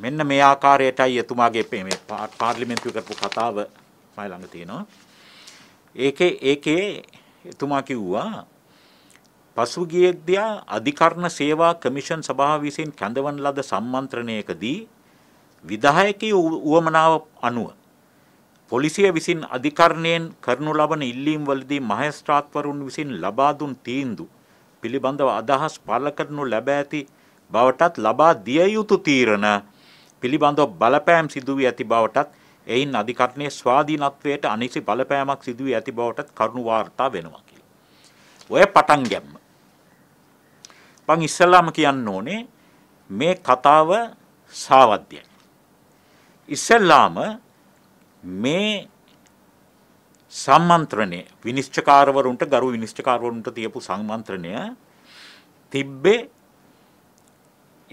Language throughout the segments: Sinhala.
මෙන්න මේ ආකාරයටයි එතුමාගේ මේ පාර්ලිමේන්තුවේ කරපු කතාව මයි ළඟ තියෙනවා. ඒකේ ඒකේ එතුමා කිව්වා පසුගියේදී අධිකරණ සේවා කමිෂන් සභාව විසින් කැඳවන ලද සම්මන්ත්‍රණයකදී විධායකී උවමනාව අනුව පොලිසිය විසින් අධිකරණයෙන් කරනු ලබන ඉල්ලීම් වලදී මහේස්ත්‍රාත්වරුන් විසින් ලබා දුන් තීන්දුව පිළිබඳව අදහස් පළ කරනු ලැබ ඇති බවටත් ලබා දිය යුතු තීරණ පිළිබඳව බලපෑම් සිදුවී ඇති බවටත් එයින් අධිකරණයේ ස්වාධීනත්වයට අනිසි බලපෑමක් සිදුවී ඇති බවටත් කරුණු වාර්තා වෙනවා කියලා. ඔය පටන් ගැම්ම. මං ඉස්සල්ලාම කියන්න ඕනේ මේ කතාව සාවද්‍යයි. ඉස්සල්ලාම මේ සම්මන්ත්‍රණය විනිශ්චකාරවරුන්ට ගරු විනිශ්චකාරවරුන්ට තියපු සම්මන්ත්‍රණය තිබ්බේ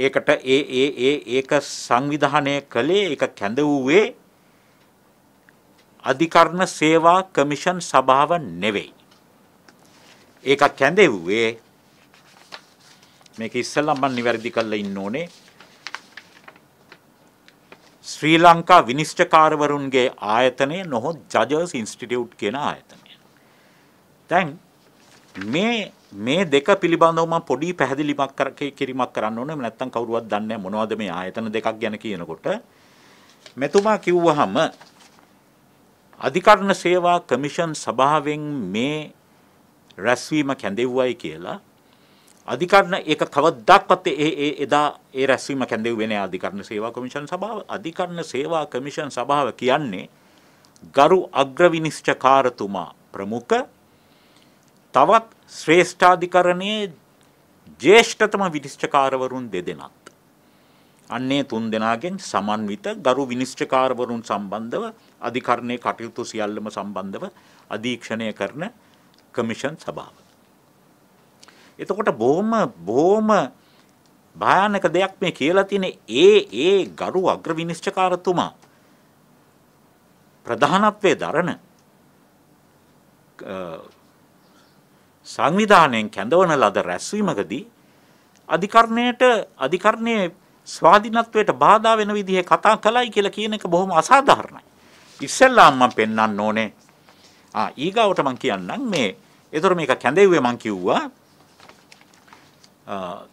ඒකට ඒ ඒ ඒ ඒක සංවිධානය කළේ ඒක කැඳවුවේ අධිකරණ සේවා කමිෂන් සභාව නෙවෙයි. ඒක කැඳෙව්වේ මේක ඉස්සෙල්ලා මම නිවැරදි කරලා ඉන්න ඕනේ. ශ්‍රී ලංකා විනිශ්චයකාරවරුන්ගේ ආයතනය නොහොත් ජජස් ඉන්ස්ටිටියුට් කියන ආයතනය. දැන් මේ මේ දෙක පිළිබඳව මම පොඩි පැහැදිලිමක් කිරීමක් කරන්න ඕනේ නැත්නම් කවුරුවත් දන්නේ නැහැ මොනවද මේ ආයතන දෙකක් ගැන කියනකොට මෙතුමා කිව්වහම අධිකරණ සේවා කමිෂන් සභාවෙන් මේ රැස්වීම කැඳෙව්වයි කියලා අධිකරණ ඒක කවදාවත් ඒ ඒ එදා ඒ රැස්වීම කැඳෙව්වේ නෑ අධිකරණ සේවා කමිෂන් සභාව අධිකරණ සේවා කමිෂන් සභාව කියන්නේ ගරු අග්‍ර විනිශ්චකාරතුමා ප්‍රමුඛ තවත් ශ්‍රේෂ්ඨාධිකරණයේ ජේෂ්ඨතම විනිශ්චකාරවරුන් දෙදෙනත් අන්නේ තුන් දෙනාගෙන් සමන්විත ගරු විනිශ්චකාරවරුන් සම්බන්ධව අධිකරණයේ කටයුතු සියල්ලම සම්බන්ධව අධීක්ෂණය කරන කමිෂන් සභාව. එතකොට බොහොම බොහොම භයානක දෙයක් මේ කියලා තියෙන ඒ ඒ ගරු අග්‍ර විනිශ්චකාරතුමා ප්‍රධානත්වයේ දරන සංවිධානයෙන් කැඳවන ලද රැස්වීමකදී අධිකරණයට අධිකරණයේ ස්වාධීනත්වයට බාධා වෙන විදිහේ කතා කළයි කියලා කියන එක බොහොම අසාධාරණයි. ඉස්සෙල්ලාම මම පෙන්වන්න ඕනේ. ආ ඊගාවට මම කියන්නම් මේ. ඒතර මේක කැඳෙව්වේ මම කිව්වා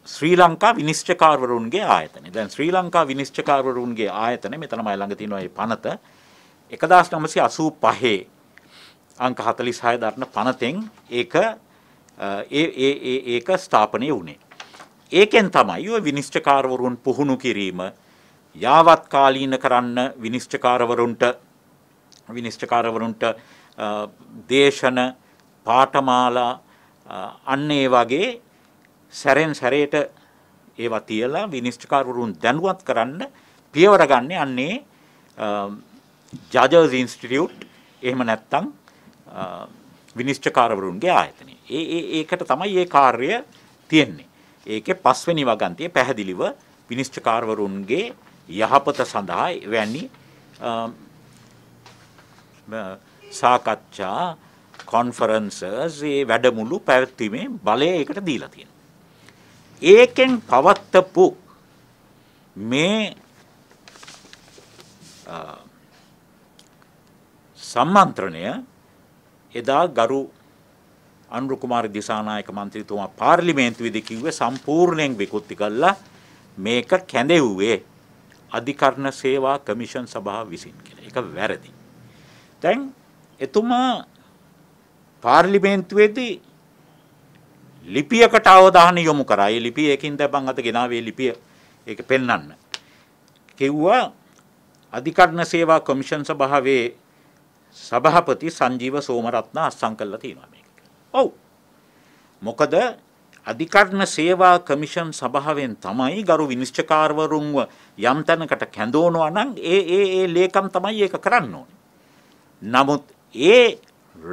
ශ්‍රී ලංකා විනිශ්චකාරවරුන්ගේ ආයතනය. දැන් ශ්‍රී ලංකා විනිශ්චකාරවරුන්ගේ ආයතනය මෙතනමයි ළඟ තියෙනවා මේ පනත 1985 අංක 46 දරන පනතෙන් ඒක ඒ ඒ ඒක ස්ථාපනය වුණේ. ඒකෙන් තමයි ඔය විනිශ්චකාරවරුන් පුහුණු කිරීම යාවත් කාලීන කරන්න විනිශ්චකාරවරුන්ට විනිශ්චකාරවරුන්ට දේශන පාඨමාලා අන්න ඒ වගේ සැරෙන් සැරේට ඒවා තියලා විනිශ්චකාරවරුන් දැනුවත් කරන්න පියවර ගන්න යන්නේ ජජර්ස් ඉන්ස්ටිටියුට් එහෙම නැත්නම් විනිශ්චකාරවරුන්ගේ ආයතනය ඒ ඒ ඒකට තමයි මේ කාර්යය තියෙන්නේ. ඒකේ පස්වෙනි වගන්තිය පැහැදිලිව විනිශ්චකාරවරුන්ගේ යහපත සඳහා වැනි සාකච්ඡා කොන්ෆරන්සස් ඒ වැඩමුළු පැවැත්වීමේ බලය ඒකට දීලා තියෙනවා. ඒකෙන් පවත්තපු මේ සම්මන්ත්‍රණය එදා ගරු අනුරු කුමාර දිසානායක මන්ත්‍රීතුමා පාර්ලිමේන්තුවේදී කිව්වේ සම්පූර්ණයෙන් විකෘති කළා මේක කැඳෙව්වේ අධිකරණ සේවා කමිෂන් සභාව විසින් කියලා. ඒක වැරදි. දැන් එතුමා පාර්ලිමේන්තුවේදී ලිපියකට අවධානය යොමු කරා. ඒ ලිපිය එකකින් දැන් අත ගෙනාවේ ලිපිය ඒක පෙන්වන්න. කිව්වා අධිකරණ සේවා කොමිෂන් සභාවේ සභාපති සංජීව සෝමරත්න අස්සම් කළා තියෙනවා මේක. ඔව්. මොකද අධිකරණ සේවා කමිෂන් සභාවෙන් තමයි ගරු විනිශ්චකාරවරුන්ව යම් තැනකට කැඳවනවා නම් ඒ ඒ ඒ ලේකම් තමයි ඒක කරන්න ඕනේ. නමුත් ඒ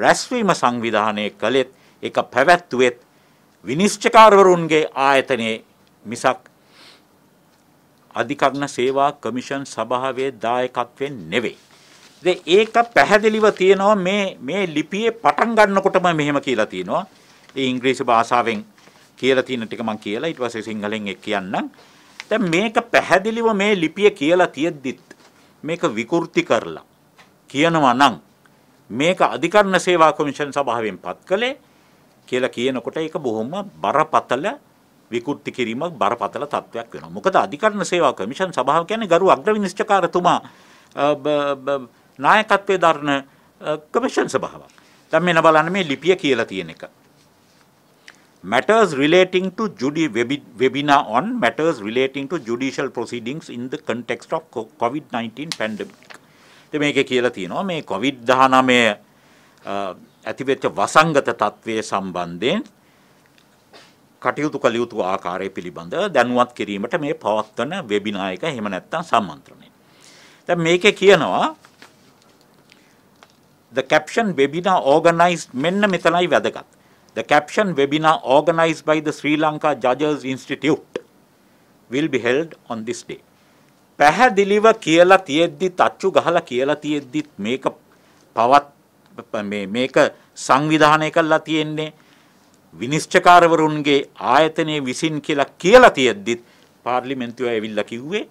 රැස්වීම සංවිධානය කළෙත් ඒක පැවැත්වුවෙත් විනිශ්චකාරවරුන්ගේ ආයතනයේ මිසක් අධිකරණ සේවා කමිෂන් සභාවේ දායකත්වයෙන් නෙවෙයි. ඒක පැහැදිලිව තියෙනවා මේ මේ ලිපියේ පටන් ගන්නකොටම මෙහෙම කියලා තියෙනවා. ඒ ඉංග්‍රීසි භාෂාවෙන් කියලා තියෙන ටික මම කියලා ඊට පස්සේ සිංහලෙන් එක් කියන්නම්. දැන් මේක පැහැදිලිව මේ ලිපිය කියලා තියෙද්දිත් මේක විකෘති කරලා කියනවා නම් මේක අධිකරණ සේවා කොමිෂන් සභාවෙන් පත් කළේ කියලා කියනකොට ඒක බොහොම බරපතල විකෘති කිරීමක් බරපතල තත්වයක් වෙනවා. මොකද අධිකරණ සේවා කොමිෂන් සභාව කියන්නේ ගරු අග්‍රවිනිශ්චයකාරතුමා නායකත්වයේ දරන කොමිෂන් සභාවක්. දැන් මෙන්න බලන්න මේ ලිපිය කියලා තියෙන එක. matters relating to judi webinar on matters relating to judicial proceedings in the context of COVID-19 pandemic. ඉතින් මේකේ කියලා තියෙනවා මේ COVID-19 ඇතිවෙච්ච වසංගත තත්ත්වයේ සම්බන්ධයෙන් කටයුතු කළ යුතු ආකාරය පිළිබඳ දැනුවත් කිරීමට මේ පවත්වන වෙබිනායක එහෙම නැත්නම් සම්මන්ත්‍රණය. දැන් මේකේ කියනවා The caption webinar organized මෙන්න මෙතනයි වැදගත්. The caption webinar organized by the Sri Lanka Judges Institute will be held on this day. පැහැදිලිව කියලා තියෙද්දිත් අච්චු ගහලා කියලා තියෙද්දිත් මේක පවත් මේක සංවිධානය කරලා තියෙන්නේ විනිශ්චකාරවරුන්ගේ ආයතනයේ විසින් කියලා කියලා තියෙද්දිත් පාර්ලිමේන්තුව ඇවිල්ලා කිව්වේ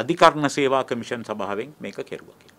අධිකරණ සේවා කමිෂන් සභාවෙන් මේක කෙරුවා කියලා.